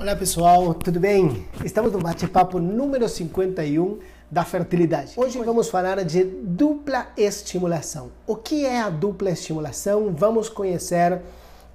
Olá pessoal, tudo bem? Estamos no bate-papo número 51 da fertilidade. Hoje vamos falar de dupla estimulação. O que é a dupla estimulação? Vamos conhecer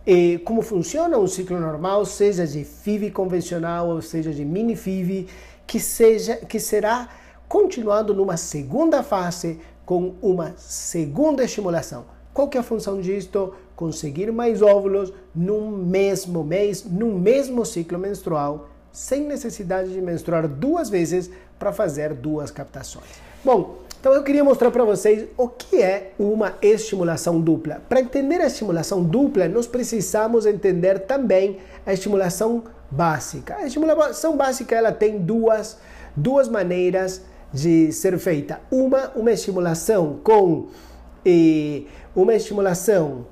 eh, como funciona um ciclo normal, seja de FIV convencional ou seja de mini FIV, que, seja, que será continuado numa segunda fase com uma segunda estimulação. Qual que é a função disto? Conseguir mais óvulos num mesmo mês, num mesmo ciclo menstrual, sem necessidade de menstruar duas vezes para fazer duas captações. Bom, então eu queria mostrar para vocês o que é uma estimulação dupla. Para entender a estimulação dupla, nós precisamos entender também a estimulação básica. A estimulação básica ela tem duas, duas maneiras de ser feita. Uma, uma estimulação com eh, uma estimulação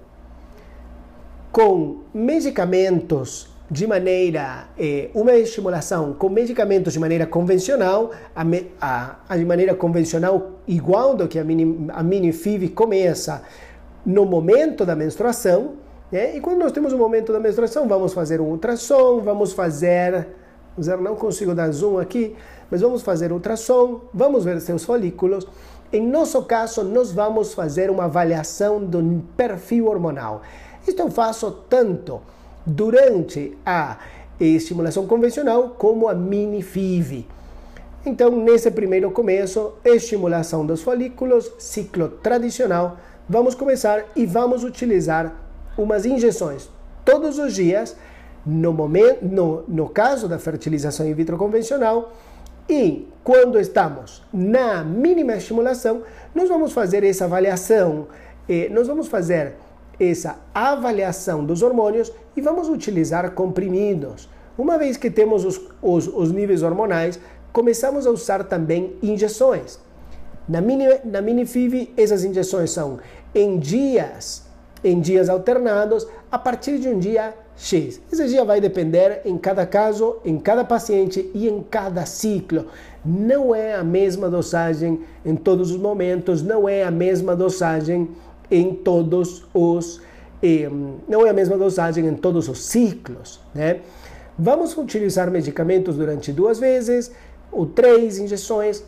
com medicamentos de maneira eh, uma estimulação com medicamentos de maneira convencional a, a, a de maneira convencional igual do que a mini a mini FIV começa no momento da menstruação né? e quando nós temos o momento da menstruação vamos fazer um ultrassom vamos fazer não consigo dar zoom aqui mas vamos fazer ultrassom vamos ver seus folículos em nosso caso, nós vamos fazer uma avaliação do perfil hormonal. Isto eu faço tanto durante a estimulação convencional como a mini-FIV. Então, nesse primeiro começo, estimulação dos folículos, ciclo tradicional, vamos começar e vamos utilizar umas injeções todos os dias, no, momento, no, no caso da fertilização in vitro convencional, e quando estamos na mínima estimulação, nós vamos fazer essa avaliação, eh, nós vamos fazer essa avaliação dos hormônios e vamos utilizar comprimidos. Uma vez que temos os, os, os níveis hormonais, começamos a usar também injeções. Na mini, na mini FIV, essas injeções são em dias, em dias alternados, a partir de um dia X. Esse dia vai depender em cada caso, em cada paciente e em cada ciclo. Não é a mesma dosagem em todos os momentos, não é a mesma dosagem em todos os. Eh, não é a mesma dosagem em todos os ciclos, né? Vamos utilizar medicamentos durante duas vezes ou três injeções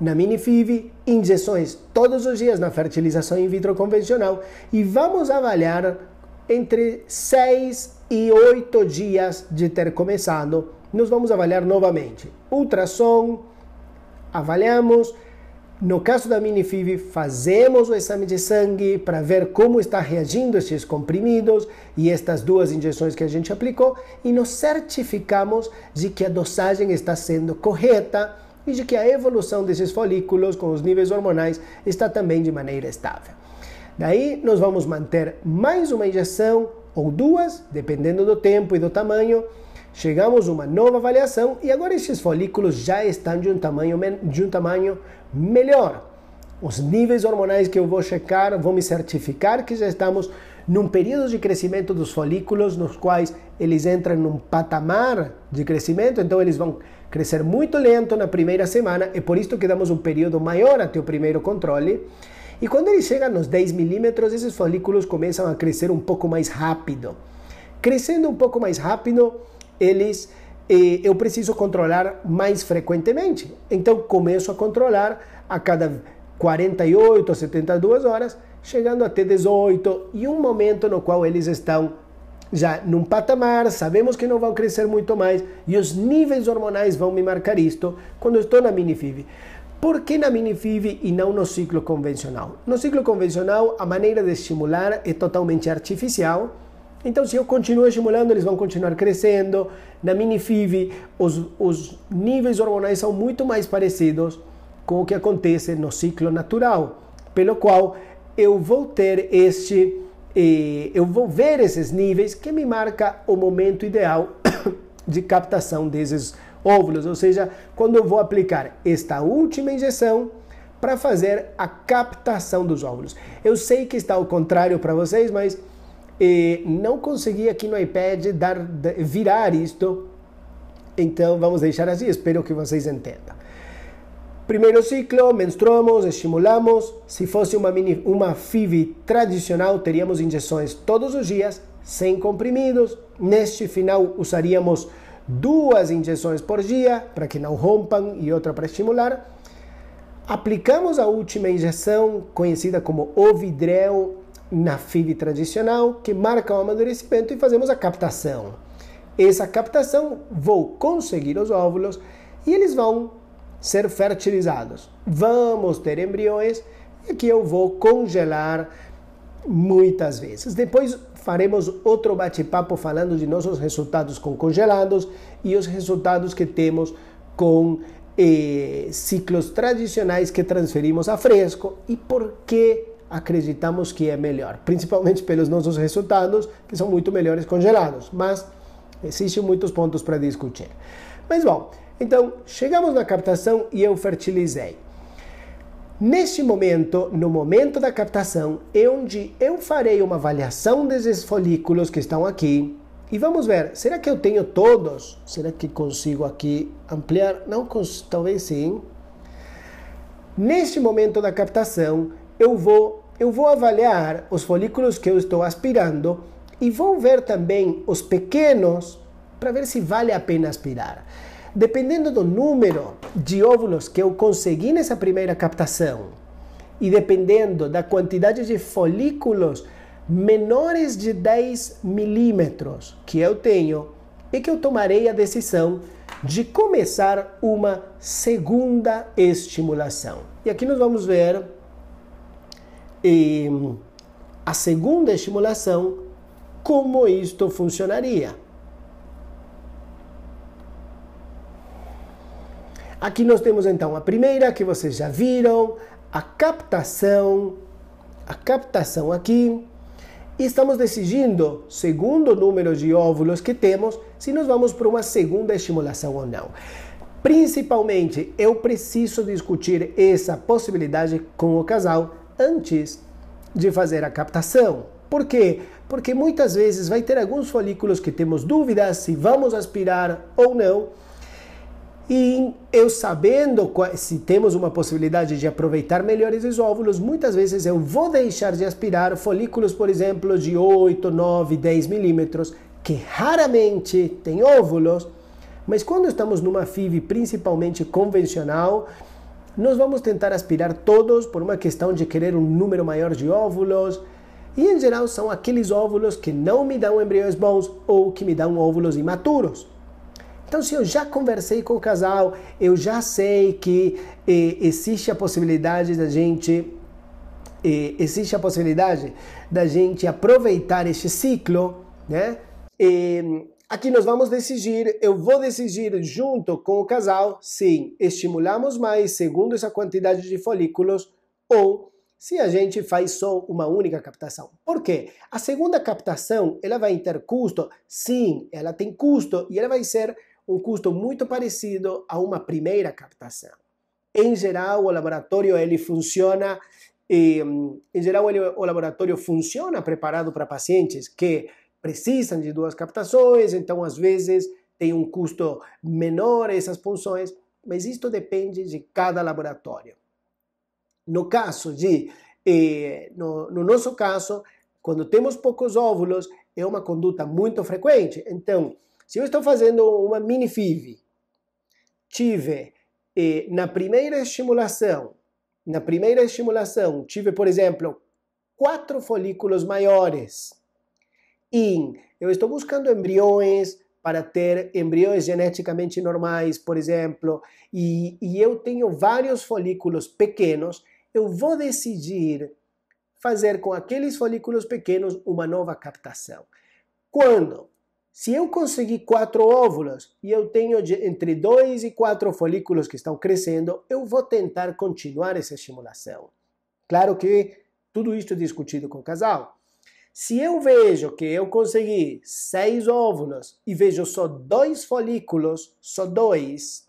na mini FIV, injeções todos os dias na fertilização in vitro convencional e vamos avaliar entre 6 e 8 dias de ter começado, nós vamos avaliar novamente. Ultrassom, avaliamos. No caso da mini FIV, fazemos o exame de sangue para ver como está reagindo esses comprimidos e estas duas injeções que a gente aplicou e nos certificamos de que a dosagem está sendo correta e de que a evolução desses folículos com os níveis hormonais está também de maneira estável. Daí nós vamos manter mais uma injeção ou duas, dependendo do tempo e do tamanho. Chegamos a uma nova avaliação e agora esses folículos já estão de um tamanho, de um tamanho melhor. Os níveis hormonais que eu vou checar vão me certificar que já estamos num período de crescimento dos folículos, nos quais eles entram num patamar de crescimento, então eles vão crescer muito lento na primeira semana, é por isso que damos um período maior até o primeiro controle. E quando ele chega nos 10 milímetros, esses folículos começam a crescer um pouco mais rápido. Crescendo um pouco mais rápido, eles eh, eu preciso controlar mais frequentemente. Então começo a controlar a cada 48, 72 horas, chegando até 18 e um momento no qual eles estão já num patamar, sabemos que não vão crescer muito mais e os níveis hormonais vão me marcar isto quando estou na minifib. Por que na FIV e não no ciclo convencional? No ciclo convencional, a maneira de estimular é totalmente artificial. Então, se eu continuo estimulando, eles vão continuar crescendo. Na FIV os, os níveis hormonais são muito mais parecidos com o que acontece no ciclo natural, pelo qual eu vou ter este, eh, eu vou ver esses níveis que me marca o momento ideal de captação desses óvulos, ou seja, quando eu vou aplicar esta última injeção para fazer a captação dos óvulos. Eu sei que está ao contrário para vocês, mas eh, não consegui aqui no iPad dar, virar isto, então vamos deixar assim, espero que vocês entendam. Primeiro ciclo, menstruamos, estimulamos. Se fosse uma, mini, uma FIV tradicional, teríamos injeções todos os dias, sem comprimidos. Neste final, usaríamos duas injeções por dia para que não rompam e outra para estimular. Aplicamos a última injeção, conhecida como Ovidrel, na FIV tradicional, que marca o amadurecimento e fazemos a captação. Essa captação vou conseguir os óvulos e eles vão ser fertilizados. Vamos ter embriões que eu vou congelar muitas vezes. Depois faremos outro bate-papo falando de nossos resultados com congelados e os resultados que temos com eh, ciclos tradicionais que transferimos a fresco e por que acreditamos que é melhor, principalmente pelos nossos resultados, que são muito melhores congelados, mas existem muitos pontos para discutir. Mas bom, então chegamos na captação e eu fertilizei. Neste momento, no momento da captação, é onde eu farei uma avaliação desses folículos que estão aqui. E vamos ver, será que eu tenho todos? Será que consigo aqui ampliar? Não, talvez sim. Neste momento da captação, eu vou, eu vou avaliar os folículos que eu estou aspirando e vou ver também os pequenos para ver se vale a pena aspirar dependendo do número de óvulos que eu consegui nessa primeira captação e dependendo da quantidade de folículos menores de 10 milímetros que eu tenho, é que eu tomarei a decisão de começar uma segunda estimulação. E aqui nós vamos ver e, eh, a segunda estimulação, como isto funcionaria. Aqui nós temos então a primeira que vocês já viram, a captação, a captação aqui. E estamos decidindo, segundo o número de óvulos que temos, se nós vamos para uma segunda estimulação ou não. Principalmente, eu preciso discutir essa possibilidade com o casal antes de fazer a captação. Por quê? Porque muitas vezes vai ter alguns folículos que temos dúvidas se vamos aspirar ou não e eu sabendo se temos uma possibilidade de aproveitar melhor esses óvulos, muitas vezes eu vou deixar de aspirar folículos, por exemplo, de 8, 9, 10 milímetros, que raramente têm óvulos, mas quando estamos numa FIV principalmente convencional, nós vamos tentar aspirar todos por uma questão de querer um número maior de óvulos, e em geral são aqueles óvulos que não me dão embriões bons ou que me dão óvulos imaturos. Então, se eu já conversei com o casal, eu já sei que eh, existe a possibilidade da gente eh, existe a possibilidade da gente aproveitar este ciclo, né? E, eh, aqui nós vamos decidir, eu vou decidir junto com o casal, sim, estimulamos mais segundo essa quantidade de folículos ou se a gente faz só uma única captação. Por quê? A segunda captação, ela vai ter custo? Sim, ela tem custo e ela vai ser um custo muito parecido a uma primeira captação. Em geral, o laboratório ele funciona e, em geral, ele, o laboratório funciona preparado para pacientes que precisam de duas captações, então, às vezes, tem um custo menor essas punções, mas isto depende de cada laboratório. No caso de, eh, no, no nosso caso, quando temos poucos óvulos, é uma conduta muito frequente. Então, se eu estou fazendo uma mini FIV, tive eh, na primeira estimulação, na primeira estimulação, tive, por exemplo, quatro folículos maiores. E eu estou buscando embriões para ter embriões geneticamente normais, por exemplo, e, e eu tenho vários folículos pequenos, eu vou decidir fazer com aqueles folículos pequenos uma nova captação. Quando se eu conseguir quatro óvulos e eu tenho entre dois e quatro folículos que estão crescendo, eu vou tentar continuar essa estimulação. Claro que tudo isso é discutido com o casal. Se eu vejo que eu consegui seis óvulos e vejo só dois folículos, só dois,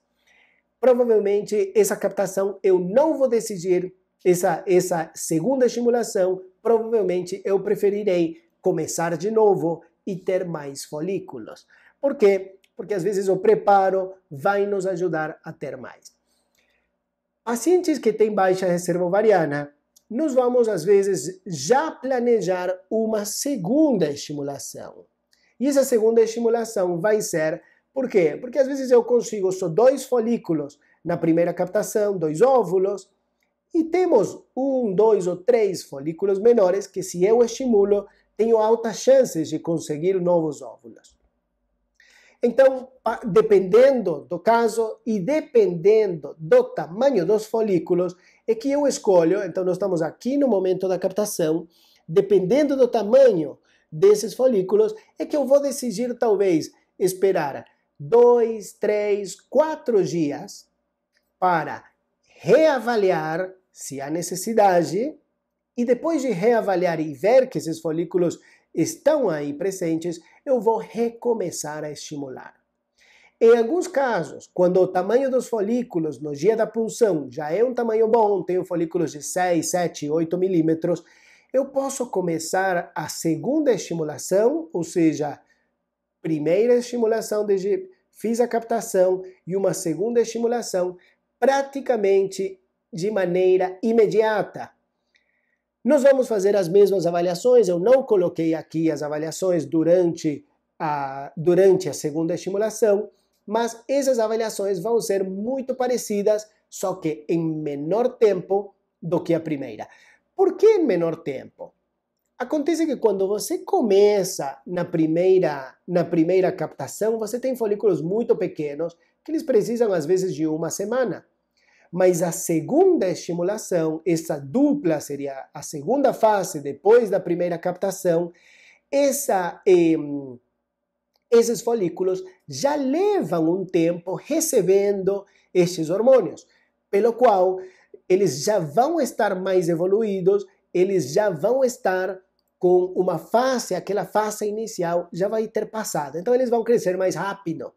provavelmente essa captação eu não vou decidir, essa, essa segunda estimulação, provavelmente eu preferirei começar de novo e ter mais folículos. Por quê? Porque às vezes o preparo vai nos ajudar a ter mais. Pacientes que têm baixa reserva ovariana, nós vamos às vezes já planejar uma segunda estimulação. E essa segunda estimulação vai ser, por quê? Porque às vezes eu consigo só dois folículos na primeira captação, dois óvulos, e temos um, dois ou três folículos menores que, se eu estimulo, tenho altas chances de conseguir novos óvulos. Então, dependendo do caso e dependendo do tamanho dos folículos, é que eu escolho, então nós estamos aqui no momento da captação, dependendo do tamanho desses folículos, é que eu vou decidir talvez esperar dois, três, quatro dias para reavaliar se há necessidade e depois de reavaliar e ver que esses folículos estão aí presentes, eu vou recomeçar a estimular. Em alguns casos, quando o tamanho dos folículos no dia da punção já é um tamanho bom, tenho folículos de 6, 7, 8 milímetros, eu posso começar a segunda estimulação, ou seja, primeira estimulação desde fiz a captação e uma segunda estimulação praticamente de maneira imediata, nós vamos fazer as mesmas avaliações, eu não coloquei aqui as avaliações durante a, durante a segunda estimulação, mas essas avaliações vão ser muito parecidas, só que em menor tempo do que a primeira. Por que em menor tempo? Acontece que quando você começa na primeira, na primeira captação, você tem folículos muito pequenos que eles precisam às vezes de uma semana mas a segunda estimulação, essa dupla seria a segunda fase depois da primeira captação, essa, eh, esses folículos já levam um tempo recebendo estes hormônios, pelo qual eles já vão estar mais evoluídos, eles já vão estar com uma fase, aquela fase inicial já vai ter passado. Então eles vão crescer mais rápido.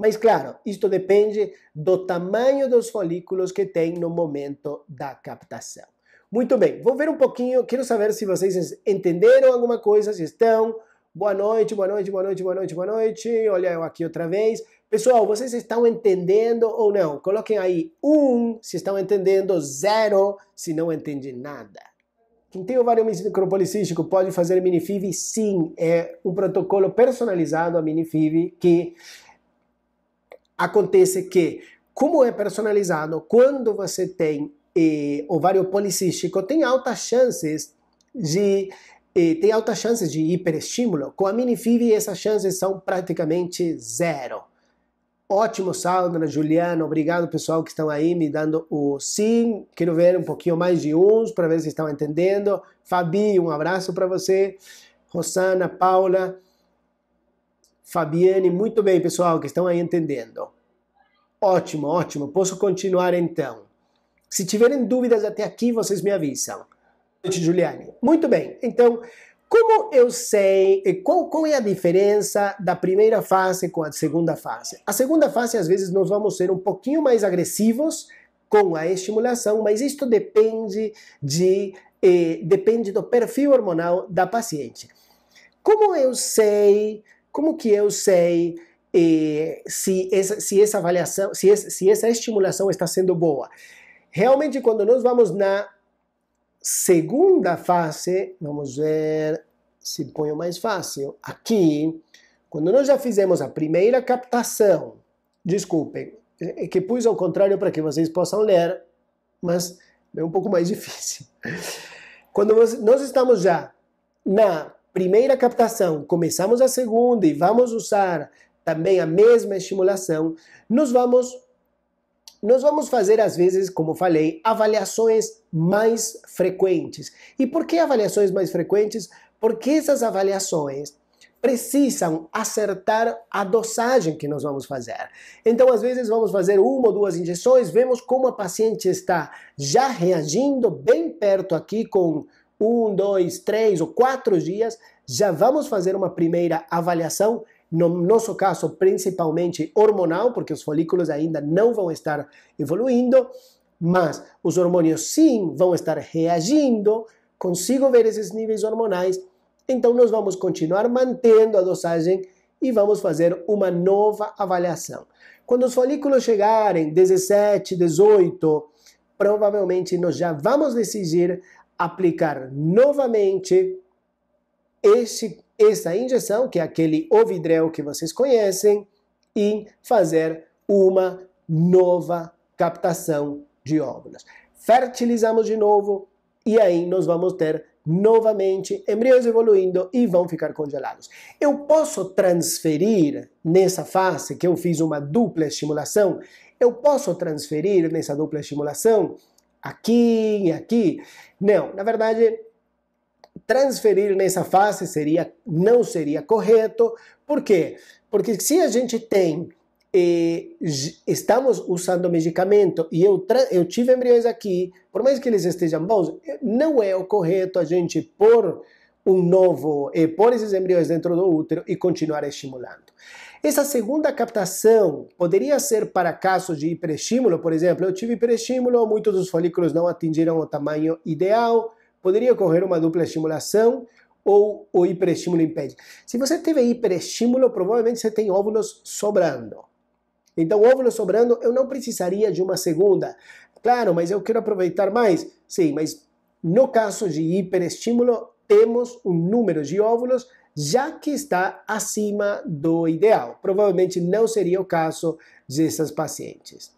Mas claro, isto depende do tamanho dos folículos que tem no momento da captação. Muito bem, vou ver um pouquinho, quero saber se vocês entenderam alguma coisa, se estão. Boa noite, boa noite, boa noite, boa noite, boa noite. Olha eu aqui outra vez. Pessoal, vocês estão entendendo ou não? Coloquem aí um se estão entendendo, zero se não entende nada. Quem tem ovário micropolicístico pode fazer minifiv? Sim, é um protocolo personalizado a minifiv que acontece que, como é personalizado, quando você tem eh, ovário policístico, tem altas chances de eh, tem altas chances de hiperestímulo. Com a minifib essas chances são praticamente zero. Ótimo, Sandra, Juliana, obrigado pessoal que estão aí me dando o sim. Quero ver um pouquinho mais de uns para ver se estão entendendo. Fabi, um abraço para você. Rosana, Paula. Fabiane, muito bem, pessoal, que estão aí entendendo. Ótimo, ótimo. Posso continuar então. Se tiverem dúvidas até aqui, vocês me avisam. Juliane. Muito bem. Então, como eu sei qual, qual, é a diferença da primeira fase com a segunda fase? A segunda fase, às vezes, nós vamos ser um pouquinho mais agressivos com a estimulação, mas isto depende, de, eh, depende do perfil hormonal da paciente. Como eu sei como que eu sei eh, se, essa, se essa avaliação, se, essa, se essa estimulação está sendo boa? Realmente, quando nós vamos na segunda fase, vamos ver se ponho mais fácil. Aqui, quando nós já fizemos a primeira captação, desculpem, é que pus ao contrário para que vocês possam ler, mas é um pouco mais difícil. Quando nós estamos já na primeira captação, começamos a segunda e vamos usar também a mesma estimulação, nós vamos nós vamos fazer às vezes, como falei, avaliações mais frequentes. E por que avaliações mais frequentes? Porque essas avaliações precisam acertar a dosagem que nós vamos fazer. Então, às vezes, vamos fazer uma ou duas injeções, vemos como a paciente está já reagindo bem perto aqui com um, dois, três ou quatro dias, já vamos fazer uma primeira avaliação, no nosso caso principalmente hormonal, porque os folículos ainda não vão estar evoluindo, mas os hormônios sim vão estar reagindo, consigo ver esses níveis hormonais, então nós vamos continuar mantendo a dosagem e vamos fazer uma nova avaliação. Quando os folículos chegarem 17, 18, provavelmente nós já vamos decidir aplicar novamente esse, essa injeção, que é aquele ovidrel que vocês conhecem, e fazer uma nova captação de óvulos. Fertilizamos de novo e aí nós vamos ter novamente embriões evoluindo e vão ficar congelados. Eu posso transferir nessa fase que eu fiz uma dupla estimulação, eu posso transferir nessa dupla estimulação aqui, e aqui. Não, na verdade, transferir nessa fase seria não seria correto. Por quê? Porque se a gente tem e eh, estamos usando medicamento e eu, eu tive embriões aqui, por mais que eles estejam bons, eh, não é o correto a gente pôr um novo, e eh, pôr esses embriões dentro do útero e continuar estimulando. Essa segunda captação poderia ser para casos de hiperestímulo, por exemplo, eu tive hiperestímulo, muitos dos folículos não atingiram o tamanho ideal, poderia ocorrer uma dupla estimulação ou o hiperestímulo impede. Se você teve hiperestímulo, provavelmente você tem óvulos sobrando. Então, óvulos sobrando, eu não precisaria de uma segunda. Claro, mas eu quero aproveitar mais. Sim, mas no caso de hiperestímulo, temos um número de óvulos já que está acima do ideal. Provavelmente não seria o caso dessas pacientes.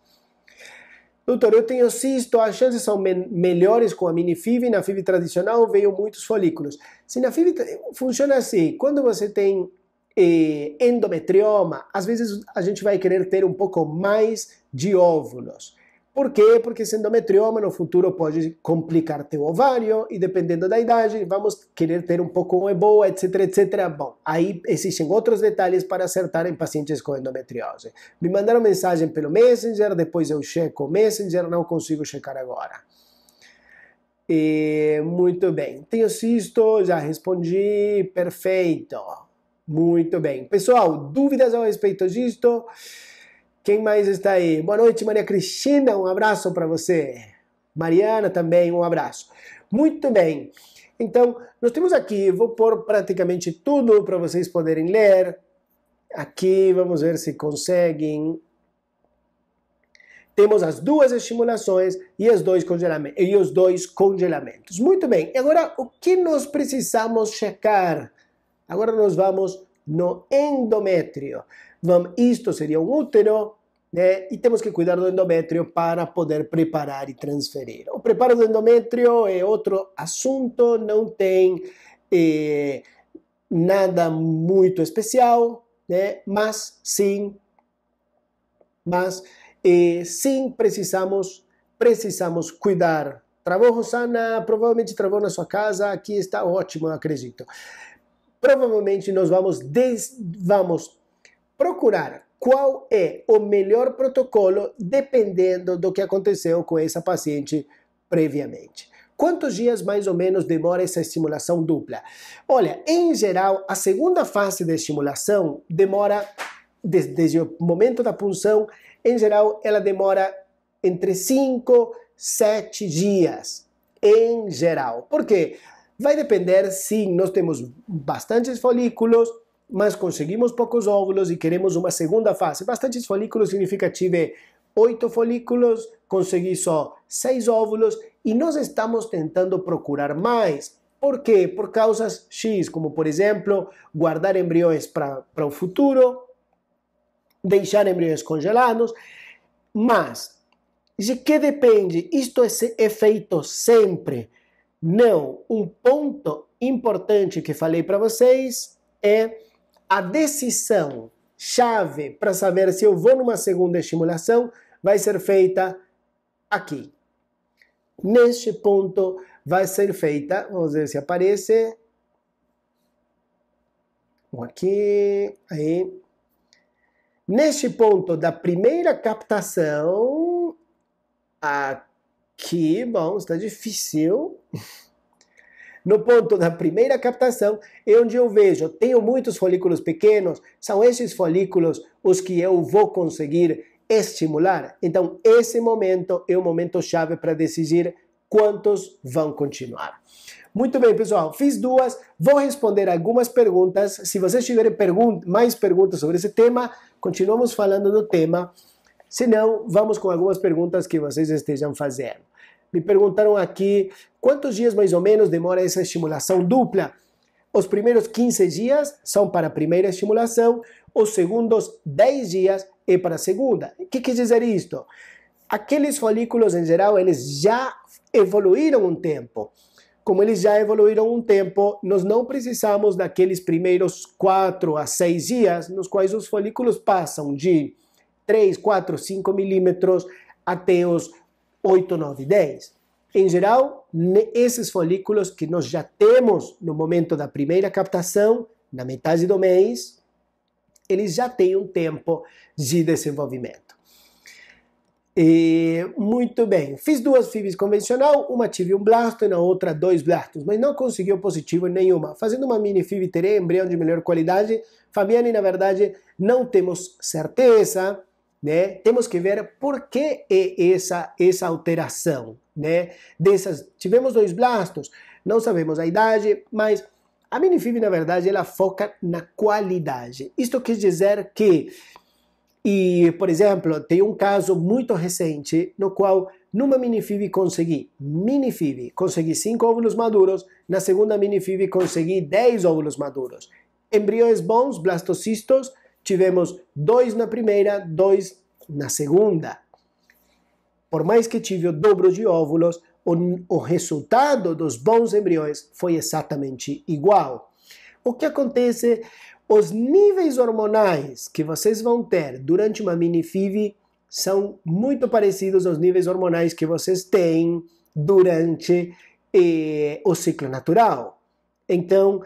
Doutor, eu tenho cisto, as chances são me melhores com a mini FIV, na FIV tradicional veio muitos folículos. Se na FIV funciona assim, quando você tem eh, endometrioma, às vezes a gente vai querer ter um pouco mais de óvulos. Por quê? Porque esse endometrioma no futuro pode complicar teu ovário e dependendo da idade, vamos querer ter um pouco de boa, etc, etc. Bom, aí existem outros detalhes para acertar em pacientes com endometriose. Me mandaram mensagem pelo Messenger, depois eu checo o Messenger, não consigo checar agora. E, muito bem, tenho visto já respondi, perfeito. Muito bem. Pessoal, dúvidas a respeito disto? Quem mais está aí? Boa noite, Maria Cristina, um abraço para você. Mariana também, um abraço. Muito bem. Então, nós temos aqui, vou pôr praticamente tudo para vocês poderem ler. Aqui, vamos ver se conseguem. Temos as duas estimulações e, as dois e os dois congelamentos. Muito bem, E agora o que nós precisamos checar? Agora nós vamos no endométrio. Vamos, isto seria um útero, né? E temos que cuidar do endométrio para poder preparar e transferir. O preparo do endométrio é outro assunto, não tem eh, nada muito especial, né? Mas sim, mas eh, sim precisamos precisamos cuidar. Travou, Rosana? Provavelmente travou na sua casa. Aqui está ótimo, acredito. Provavelmente nós vamos des... vamos procurar qual é o melhor protocolo dependendo do que aconteceu com essa paciente previamente. Quantos dias mais ou menos demora essa estimulação dupla? Olha, em geral, a segunda fase da estimulação demora, desde, desde o momento da punção, em geral, ela demora entre 5 e 7 dias. Em geral. Por quê? Vai depender, sim, nós temos bastantes folículos, mas conseguimos poucos óvulos e queremos uma segunda fase. Bastantes folículos significa tive oito folículos, consegui só seis óvulos e nós estamos tentando procurar mais. Por quê? Por causas X, como por exemplo, guardar embriões para o futuro, deixar embriões congelados. Mas, de que depende? Isto é, é feito sempre. Não, um ponto importante que falei para vocês é a decisão chave para saber se eu vou numa segunda estimulação vai ser feita aqui. Neste ponto vai ser feita, vamos ver se aparece. Um aqui, aí. Neste ponto da primeira captação, aqui, bom, está difícil. no ponto da primeira captação, é onde eu vejo, tenho muitos folículos pequenos, são esses folículos os que eu vou conseguir estimular. Então, esse momento é o momento chave para decidir quantos vão continuar. Muito bem, pessoal, fiz duas, vou responder algumas perguntas. Se vocês tiverem pergun mais perguntas sobre esse tema, continuamos falando do tema. Se não, vamos com algumas perguntas que vocês estejam fazendo. Me perguntaram aqui quantos dias mais ou menos demora essa estimulação dupla. Os primeiros 15 dias são para a primeira estimulação, os segundos 10 dias é para a segunda. O que quer dizer isto? Aqueles folículos, em geral, eles já evoluíram um tempo. Como eles já evoluíram um tempo, nós não precisamos daqueles primeiros 4 a 6 dias nos quais os folículos passam de 3, 4, 5 milímetros até os 8, 9 10. Em geral, esses folículos que nós já temos no momento da primeira captação, na metade do mês, eles já têm um tempo de desenvolvimento. E, muito bem, fiz duas fibres convencional, uma tive um blasto e na outra dois blastos, mas não conseguiu positivo em nenhuma. Fazendo uma mini fib terei embrião de melhor qualidade. Fabiane, na verdade, não temos certeza né? Temos que ver por que é essa, essa alteração, né? Dessas, tivemos dois blastos, não sabemos a idade, mas a Minifib, na verdade, ela foca na qualidade. Isto quer dizer que, e, por exemplo, tem um caso muito recente no qual numa Minifib consegui, Minifib, consegui 5 óvulos maduros, na segunda Minifib consegui 10 óvulos maduros. Embriões bons, blastocistos tivemos dois na primeira, dois na segunda. Por mais que tive o dobro de óvulos, o, o resultado dos bons embriões foi exatamente igual. O que acontece? Os níveis hormonais que vocês vão ter durante uma mini-FIV são muito parecidos aos níveis hormonais que vocês têm durante eh, o ciclo natural. Então,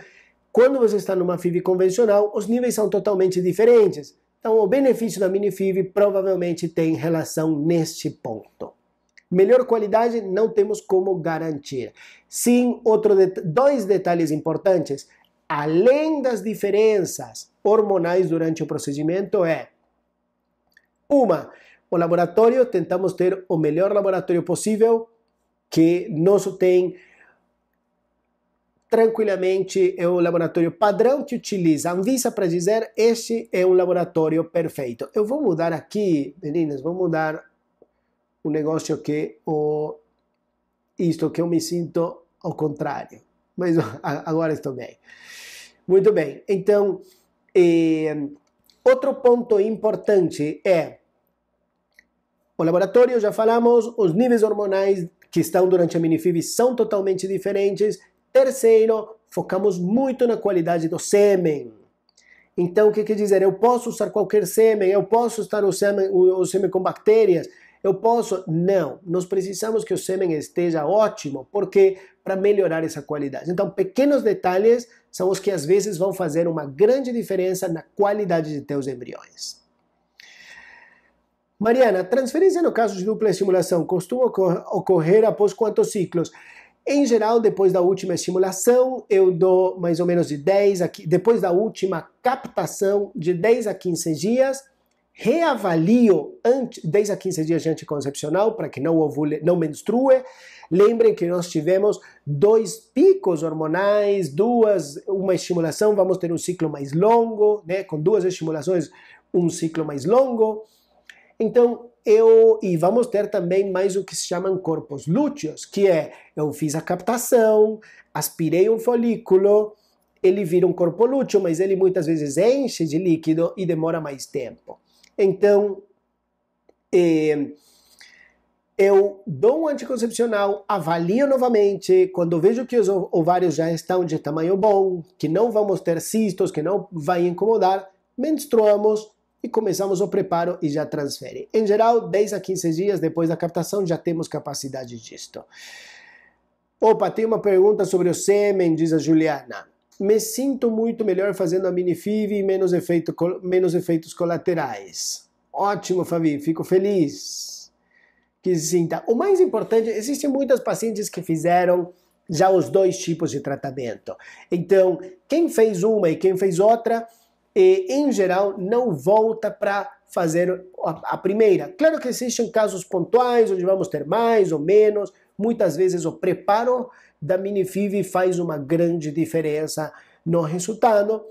quando você está numa FIV convencional, os níveis são totalmente diferentes. Então, o benefício da mini FIV provavelmente tem relação neste ponto. Melhor qualidade não temos como garantir. Sim, outro dois detalhes importantes. Além das diferenças hormonais durante o procedimento é uma, o laboratório tentamos ter o melhor laboratório possível que nosso tem tranquilamente é um laboratório padrão que utiliza a Anvisa para dizer este é um laboratório perfeito. Eu vou mudar aqui, meninas, vou mudar o um negócio que o isto que eu me sinto ao contrário, mas agora estou bem. Muito bem. Então, eh, outro ponto importante é o laboratório, já falamos, os níveis hormonais que estão durante a minifib são totalmente diferentes Terceiro, focamos muito na qualidade do sêmen. Então, o que quer dizer? Eu posso usar qualquer sêmen, eu posso usar o sêmen, o, o sêmen com bactérias, eu posso? Não. Nós precisamos que o sêmen esteja ótimo, porque para melhorar essa qualidade. Então, pequenos detalhes são os que às vezes vão fazer uma grande diferença na qualidade de teus embriões. Mariana, transferência no caso de dupla estimulação costuma ocorrer após quantos ciclos? Em geral, depois da última estimulação, eu dou mais ou menos de 10 a, depois da última captação, de 10 a 15 dias, reavalio antes, 10 a 15 dias de anticoncepcional para que não, ovule, não menstrue. Lembrem que nós tivemos dois picos hormonais, duas, uma estimulação, vamos ter um ciclo mais longo, né? Com duas estimulações, um ciclo mais longo. Então, eu e vamos ter também mais o que se chamam corpos lúteos, que é eu fiz a captação, aspirei um folículo, ele vira um corpo lúteo, mas ele muitas vezes enche de líquido e demora mais tempo. Então, eh, eu dou um anticoncepcional, avalio novamente, quando vejo que os ovários já estão de tamanho bom, que não vamos ter cistos, que não vai incomodar, menstruamos, e começamos o preparo e já transfere. Em geral, 10 a 15 dias depois da captação já temos capacidade disto. Opa, tem uma pergunta sobre o sêmen, diz a Juliana. Me sinto muito melhor fazendo a minifiv e menos, efeito, menos efeitos colaterais. Ótimo, Fabi, fico feliz que se sinta. O mais importante, existem muitas pacientes que fizeram já os dois tipos de tratamento. Então, quem fez uma e quem fez outra e, em geral, não volta para fazer a, a primeira. Claro que existem casos pontuais onde vamos ter mais ou menos. Muitas vezes o preparo da mini FIV faz uma grande diferença no resultado,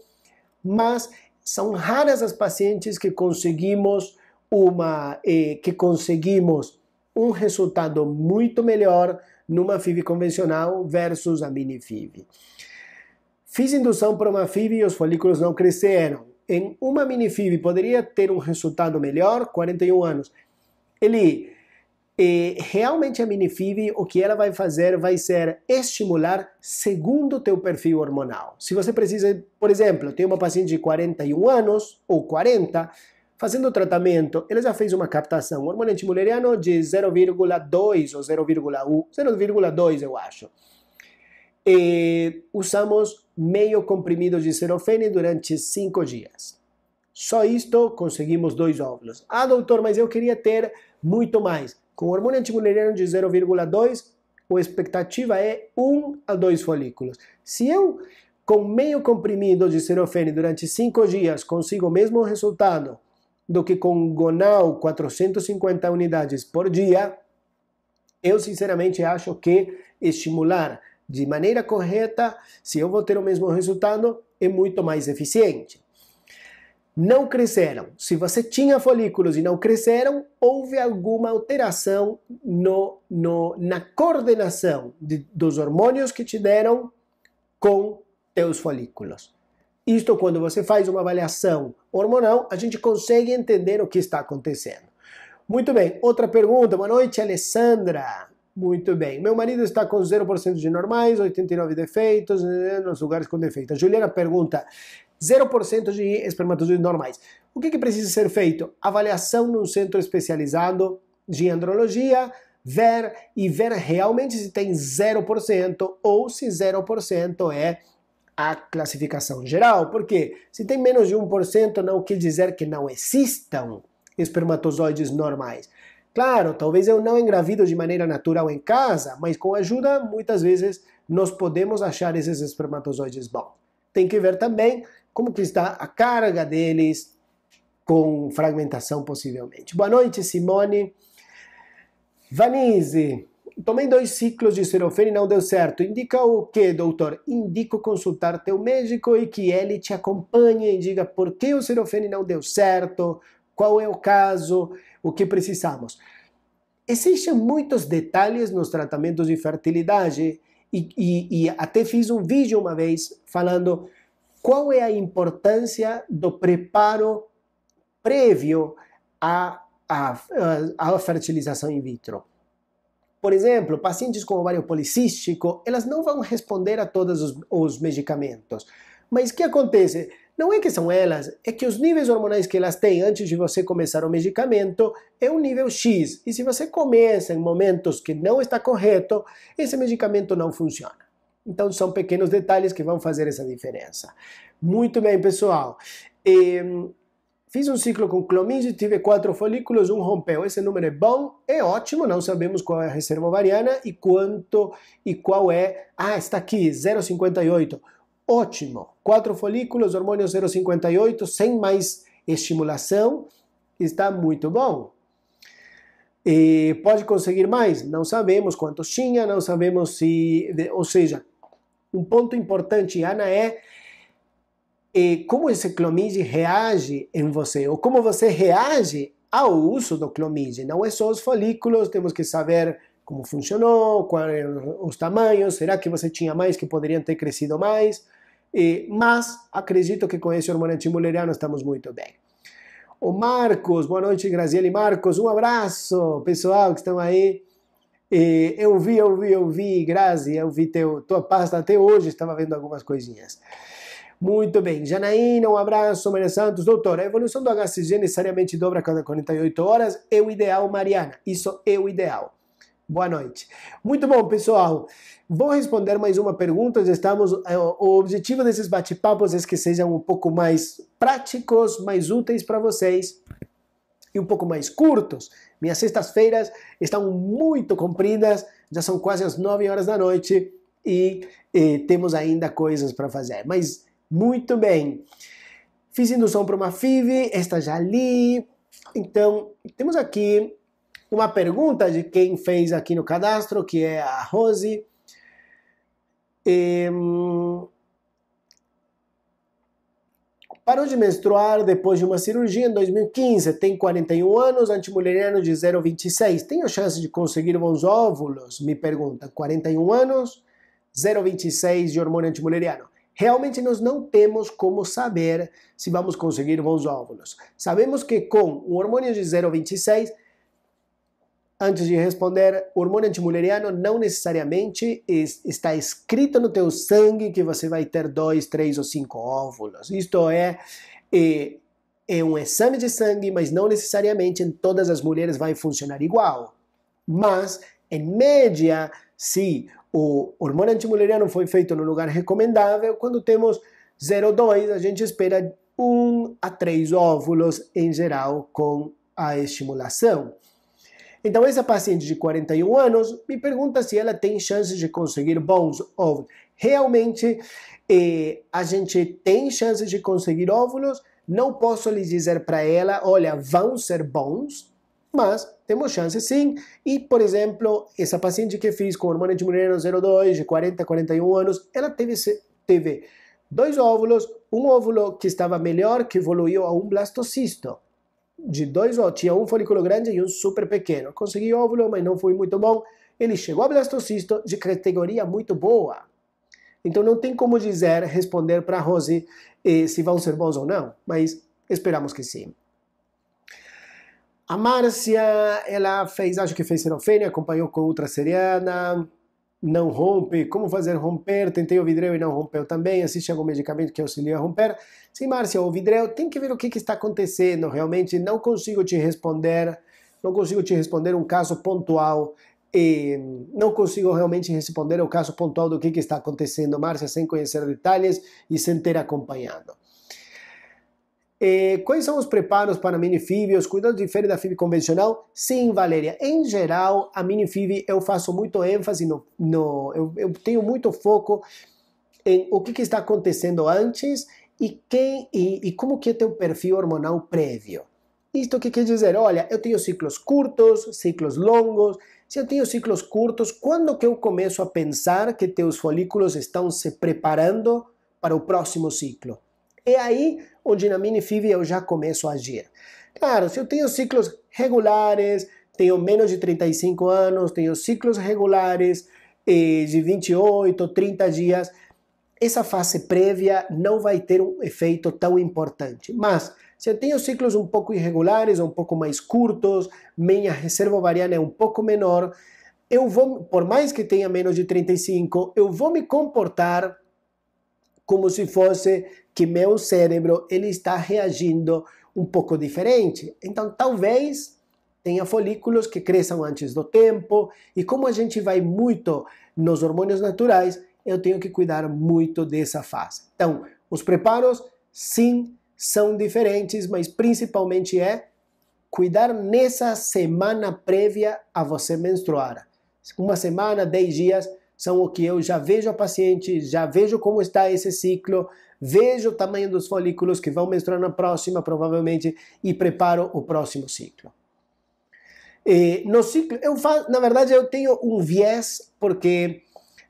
mas são raras as pacientes que conseguimos uma eh, que conseguimos um resultado muito melhor numa FIV convencional versus a mini FIV. Fiz indução para uma FIB e os folículos não cresceram. Em uma mini FIB poderia ter um resultado melhor, 41 anos. Ele eh, realmente a mini FIB, o que ela vai fazer vai ser estimular segundo o teu perfil hormonal. Se você precisa, por exemplo, tem uma paciente de 41 anos ou 40, fazendo o tratamento, ela já fez uma captação hormônio antimuleriano de 0,2 ou 0,1, 0,2 eu acho. E eh, usamos meio comprimido de serofene durante cinco dias. Só isto conseguimos dois óvulos. Ah, doutor, mas eu queria ter muito mais. Com hormônio antimuleriano de 0,2, a expectativa é 1 a 2 folículos. Se eu, com meio comprimido de serofene durante 5 dias, consigo o mesmo resultado do que com gonal 450 unidades por dia, eu sinceramente acho que estimular de maneira correta, se eu vou ter o mesmo resultado, é muito mais eficiente. Não cresceram. Se você tinha folículos e não cresceram, houve alguma alteração no, no, na coordenação de, dos hormônios que te deram com teus folículos. Isto, quando você faz uma avaliação hormonal, a gente consegue entender o que está acontecendo. Muito bem, outra pergunta. Boa noite, Alessandra. Muito bem. Meu marido está com 0% de normais, 89 defeitos, né, né, nos lugares com defeitos. Juliana pergunta: 0% de espermatozoides normais. O que, que precisa ser feito? Avaliação num centro especializado de andrologia, ver e ver realmente se tem 0% ou se 0% é a classificação geral. Porque se tem menos de 1%, não quer dizer que não existam espermatozoides normais Claro, talvez eu não engravido de maneira natural em casa, mas com ajuda, muitas vezes, nós podemos achar esses espermatozoides bons. Tem que ver também como que está a carga deles com fragmentação, possivelmente. Boa noite, Simone. Vanise, tomei dois ciclos de serofene e não deu certo. Indica o que, doutor? Indico consultar teu médico e que ele te acompanhe e diga por que o serofene não deu certo, qual é o caso, o que precisamos. Existem muitos detalhes nos tratamentos de fertilidade e, e, e até fiz um vídeo uma vez falando qual é a importância do preparo prévio à, à, à fertilização in vitro. Por exemplo, pacientes com ovário policístico, elas não vão responder a todos os, os medicamentos. Mas o que acontece? Não é que são elas, é que os níveis hormonais que elas têm antes de você começar o medicamento é um nível X. E se você começa em momentos que não está correto, esse medicamento não funciona. Então são pequenos detalhes que vão fazer essa diferença. Muito bem, pessoal. E, fiz um ciclo com clomid, tive quatro folículos, um rompeu. Esse número é bom, é ótimo, não sabemos qual é a reserva ovariana e quanto e qual é. Ah, está aqui, 0,58. Ótimo! Quatro folículos, hormônio 0,58, sem mais estimulação, está muito bom. E pode conseguir mais? Não sabemos quantos tinha, não sabemos se. Ou seja, um ponto importante, Ana, é, é como esse clomide reage em você, ou como você reage ao uso do clomide. Não é só os folículos, temos que saber como funcionou, quais os tamanhos, será que você tinha mais que poderiam ter crescido mais? E mas acredito que com esse hormônio nós estamos muito bem. O Marcos, boa noite, Graziele Marcos, um abraço, pessoal que estão aí. eu vi, eu vi, eu vi, Grazi, eu vi teu, tua pasta até hoje, estava vendo algumas coisinhas. Muito bem, Janaína, um abraço, Maria Santos. Doutora, a evolução do HCG necessariamente dobra a cada 48 horas, é o ideal, Mariana, isso é o ideal. Boa noite. Muito bom, pessoal. Vou responder mais uma pergunta. Estamos, é, o objetivo desses bate-papos é que sejam um pouco mais práticos, mais úteis para vocês e um pouco mais curtos. Minhas sextas-feiras estão muito compridas, já são quase as 9 horas da noite e, temos ainda coisas para fazer. Mas muito bem. Fiz indução para uma FIV, esta já li. Então, temos aqui uma pergunta de quem fez aqui no cadastro, que é a Rose. E, Parou de menstruar depois de uma cirurgia em 2015, tem 41 anos, antimuleriano de 0,26. Tenho chance de conseguir bons óvulos? Me pergunta. 41 anos, 0,26 de hormônio antimuleriano. Realmente nós não temos como saber se vamos conseguir bons óvulos. Sabemos que com o hormônio de 0,26 Antes de responder, o hormônio antimuleriano não necessariamente está escrito no teu sangue que você vai ter dois, três ou cinco óvulos. Isto é, é, é um exame de sangue, mas não necessariamente em todas as mulheres vai funcionar igual. Mas, em média, se o hormônio antimuleriano foi feito no lugar recomendável, quando temos 0,2, a gente espera um a três óvulos em geral com a estimulação. Então, essa paciente de 41 anos me pergunta se ela tem chances de conseguir bons óvulos. Realmente, eh, a gente tem chances de conseguir óvulos. Não posso lhe dizer para ela, olha, vão ser bons, mas temos chance sim. E, por exemplo, essa paciente que fiz com hormônio de mulher 02, de 40 41 anos, ela teve, teve dois óvulos, um óvulo que estava melhor, que evoluiu a um blastocisto de dois óvulos, tinha um folículo grande e um super pequeno. Consegui óvulo, mas não foi muito bom. Ele chegou a blastocisto de categoria muito boa. Então não tem como dizer, responder para a Rose eh, se vão ser bons ou não, mas esperamos que sim. A Márcia, ela fez, acho que fez serofênia, acompanhou com outra seriana, não rompe, como fazer romper, tentei o vidreu e não rompeu também, assiste algum medicamento que auxilia a romper. Sim, Márcia, o vidreu tem que ver o que, que está acontecendo, realmente não consigo te responder, não consigo te responder um caso pontual, e não consigo realmente responder o caso pontual do que, que está acontecendo, Márcia, sem conhecer detalhes e sem ter acompanhado. Eh, quais são os preparos para a minifib? Os cuidados diferem da fib convencional? Sim, Valéria. Em geral, a minifib eu faço muito ênfase no, no eu, eu, tenho muito foco em o que, que está acontecendo antes e quem e, e como que é teu perfil hormonal prévio. Isto que quer dizer, olha, eu tenho ciclos curtos, ciclos longos. Se eu tenho ciclos curtos, quando que eu começo a pensar que teus folículos estão se preparando para o próximo ciclo? É aí onde na mini FIV eu já começo a agir. Claro, se eu tenho ciclos regulares, tenho menos de 35 anos, tenho ciclos regulares eh, de 28, 30 dias, essa fase prévia não vai ter um efeito tão importante. Mas se eu tenho ciclos um pouco irregulares, um pouco mais curtos, minha reserva ovariana é um pouco menor, eu vou, por mais que tenha menos de 35, eu vou me comportar como se fosse que meu cérebro ele está reagindo um pouco diferente. Então, talvez tenha folículos que cresçam antes do tempo, e como a gente vai muito nos hormônios naturais, eu tenho que cuidar muito dessa fase. Então, os preparos, sim, são diferentes, mas principalmente é cuidar nessa semana prévia a você menstruar. Uma semana, dez dias, são o que eu já vejo a paciente, já vejo como está esse ciclo, vejo o tamanho dos folículos que vão menstruar na próxima, provavelmente, e preparo o próximo ciclo. E no ciclo, eu faço, na verdade, eu tenho um viés, porque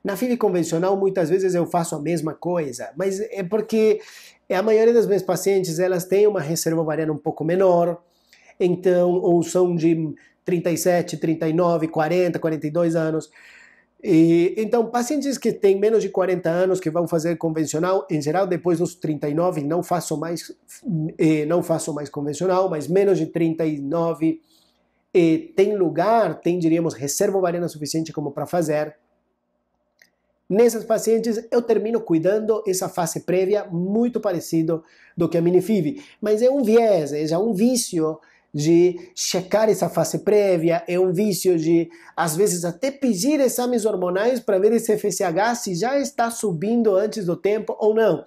na FIV convencional, muitas vezes eu faço a mesma coisa, mas é porque a maioria das minhas pacientes, elas têm uma reserva ovariana um pouco menor, então, ou são de 37, 39, 40, 42 anos. E, então, pacientes que têm menos de 40 anos, que vão fazer convencional, em geral, depois dos 39, não faço mais, eh, não faço mais convencional, mas menos de 39, eh, tem lugar, tem, diríamos, reserva ovariana suficiente como para fazer. Nessas pacientes, eu termino cuidando essa fase prévia muito parecido do que a minifive, mas é um viés, é já um vício de checar essa fase prévia, é um vício de, às vezes, até pedir exames hormonais para ver esse FSH se já está subindo antes do tempo ou não.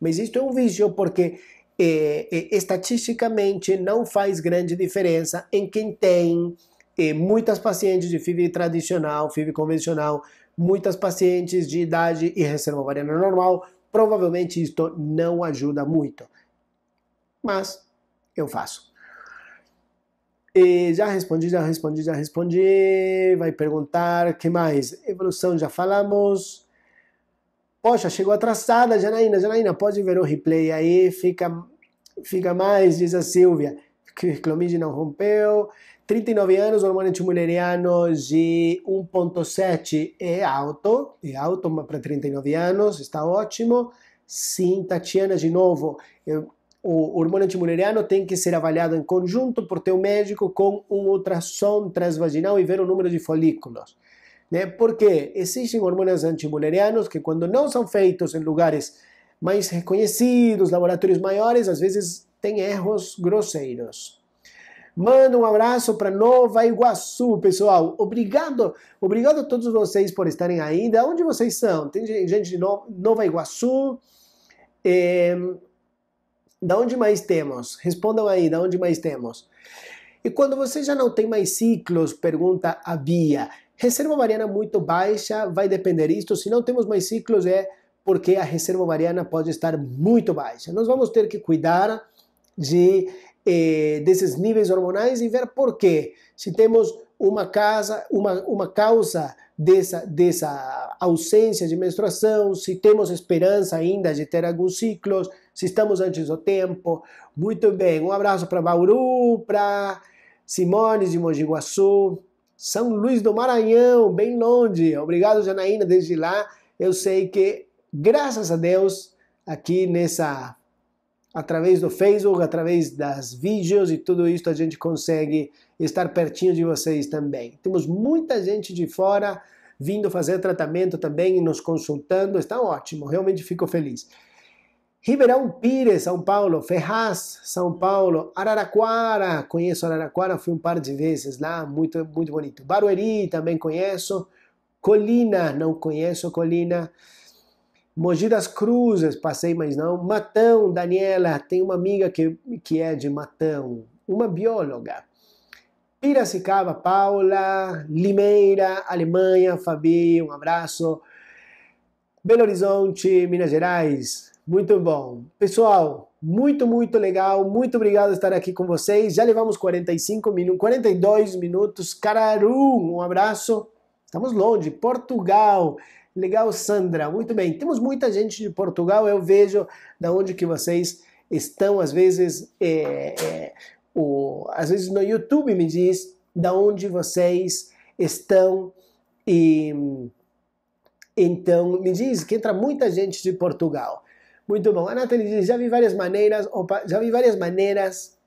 Mas isso é um vício porque é, é, estatisticamente não faz grande diferença em quem tem é, muitas pacientes de FIV tradicional, FIV convencional, muitas pacientes de idade e reserva ovariana normal. Provavelmente isto não ajuda muito. Mas eu faço. E já respondi, já respondi, já respondi. Vai perguntar, que mais? Evolução, já falamos. Poxa, chegou atrasada, Janaína. Janaína, pode ver o replay aí. Fica, fica mais, diz a Silvia. Que Clomide não rompeu. 39 anos, hormônio muleriano de 1.7 é alto. É alto para 39 anos, está ótimo. Sim, Tatiana, de novo. Eu, o hormônio antimuleriano tem que ser avaliado em conjunto por teu médico com um ultrassom transvaginal e ver o número de folículos. Né? Porque existem hormônios antimulerianos que, quando não são feitos em lugares mais reconhecidos, laboratórios maiores, às vezes têm erros grosseiros. Manda um abraço para Nova Iguaçu, pessoal. Obrigado, obrigado a todos vocês por estarem ainda. Onde vocês são? Tem gente de Nova Iguaçu. É... Da onde mais temos? Respondam aí, da onde mais temos? E quando você já não tem mais ciclos, pergunta a Bia. Reserva variana muito baixa, vai depender isto. Se não temos mais ciclos, é porque a reserva variana pode estar muito baixa. Nós vamos ter que cuidar de eh, desses níveis hormonais e ver por quê. Se temos uma, casa, uma, uma causa dessa, dessa ausência de menstruação, se temos esperança ainda de ter alguns ciclos, se estamos antes do tempo. Muito bem, um abraço para Bauru, para Simones de Mogi Guaçu, São Luís do Maranhão, bem longe. Obrigado, Janaína, desde lá. Eu sei que, graças a Deus, aqui nessa através do Facebook, através das vídeos e tudo isso a gente consegue estar pertinho de vocês também. Temos muita gente de fora vindo fazer tratamento também e nos consultando, está ótimo, realmente fico feliz. Ribeirão Pires, São Paulo, Ferraz, São Paulo, Araraquara, conheço Araraquara, fui um par de vezes lá, muito, muito bonito. Barueri também conheço, Colina, não conheço Colina. Mogi das Cruzes, passei, mas não. Matão, Daniela, tem uma amiga que, que é de Matão, uma bióloga. Piracicaba, Paula, Limeira, Alemanha, Fabi, um abraço. Belo Horizonte, Minas Gerais, muito bom. Pessoal, muito, muito legal. Muito obrigado por estar aqui com vocês. Já levamos 45 minutos, 42 minutos. Cararu, um abraço. Estamos longe, Portugal. Legal, Sandra. Muito bem. Temos muita gente de Portugal. Eu vejo da onde que vocês estão. Às vezes, é, é, o, às vezes no YouTube me diz da onde vocês estão e então me diz que entra muita gente de Portugal. Muito bom. A Nathalie diz: já vi várias maneiras, opa, já vi várias maneiras,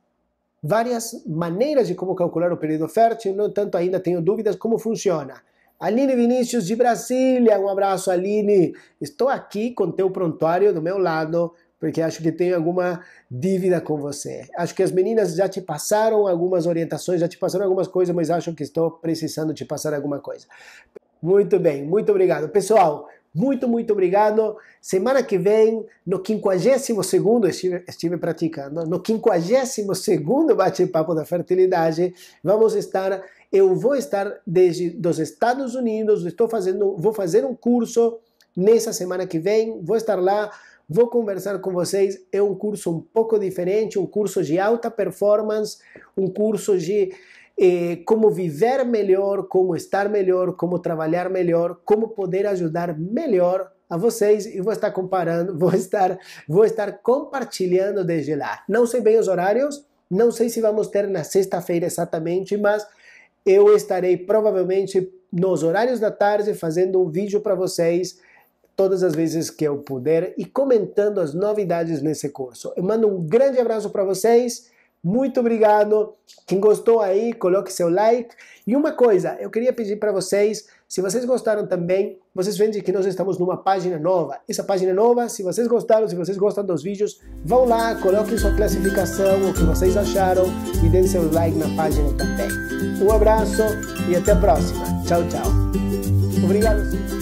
várias maneiras de como calcular o período fértil, no entanto, ainda tenho dúvidas como funciona. Aline Vinícius de Brasília, um abraço, Aline. Estou aqui com teu prontuário do meu lado, porque acho que tenho alguma dívida com você. Acho que as meninas já te passaram algumas orientações, já te passaram algumas coisas, mas acho que estou precisando te passar alguma coisa. Muito bem, muito obrigado. Pessoal, muito, muito obrigado. Semana que vem, no 52º, estive, estive praticando, no 52º Bate-Papo da Fertilidade, vamos estar, eu vou estar desde dos Estados Unidos, estou fazendo, vou fazer um curso nessa semana que vem, vou estar lá, vou conversar com vocês. É um curso um pouco diferente, um curso de alta performance, um curso de eh, como viver melhor, como estar melhor, como trabalhar melhor, como poder ajudar melhor a vocês e vou estar comparando, vou estar, vou estar compartilhando desde lá. Não sei bem os horários, não sei se vamos ter na sexta-feira exatamente, mas eu estarei provavelmente nos horários da tarde fazendo um vídeo para vocês todas as vezes que eu puder e comentando as novidades nesse curso. Eu mando um grande abraço para vocês muito obrigado. Quem gostou aí, coloque seu like. E uma coisa, eu queria pedir para vocês, se vocês gostaram também, vocês veem que nós estamos numa página nova. Essa página é nova, se vocês gostaram, se vocês gostam dos vídeos, vão lá, coloquem sua classificação, o que vocês acharam e deem seu like na página também. Um abraço e até a próxima. Tchau, tchau. Obrigado.